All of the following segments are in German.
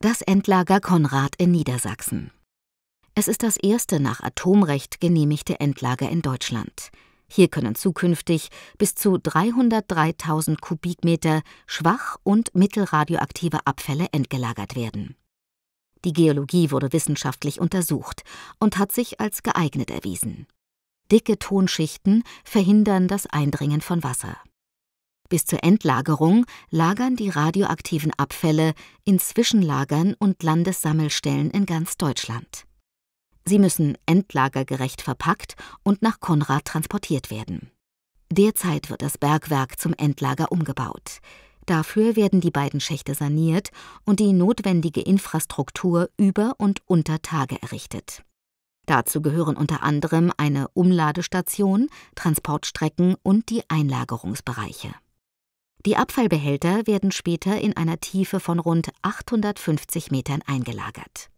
Das Endlager Konrad in Niedersachsen. Es ist das erste nach Atomrecht genehmigte Endlager in Deutschland. Hier können zukünftig bis zu 303.000 Kubikmeter schwach- und mittelradioaktive Abfälle entgelagert werden. Die Geologie wurde wissenschaftlich untersucht und hat sich als geeignet erwiesen. Dicke Tonschichten verhindern das Eindringen von Wasser. Bis zur Endlagerung lagern die radioaktiven Abfälle in Zwischenlagern und Landessammelstellen in ganz Deutschland. Sie müssen endlagergerecht verpackt und nach Konrad transportiert werden. Derzeit wird das Bergwerk zum Endlager umgebaut. Dafür werden die beiden Schächte saniert und die notwendige Infrastruktur über und unter Tage errichtet. Dazu gehören unter anderem eine Umladestation, Transportstrecken und die Einlagerungsbereiche. Die Abfallbehälter werden später in einer Tiefe von rund 850 Metern eingelagert.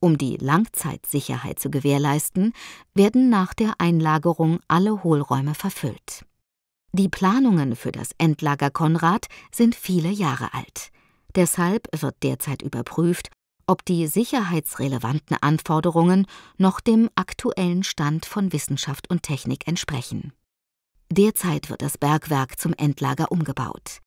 Um die Langzeitsicherheit zu gewährleisten, werden nach der Einlagerung alle Hohlräume verfüllt. Die Planungen für das Endlager Konrad sind viele Jahre alt. Deshalb wird derzeit überprüft, ob die sicherheitsrelevanten Anforderungen noch dem aktuellen Stand von Wissenschaft und Technik entsprechen Derzeit wird das Bergwerk zum Endlager umgebaut.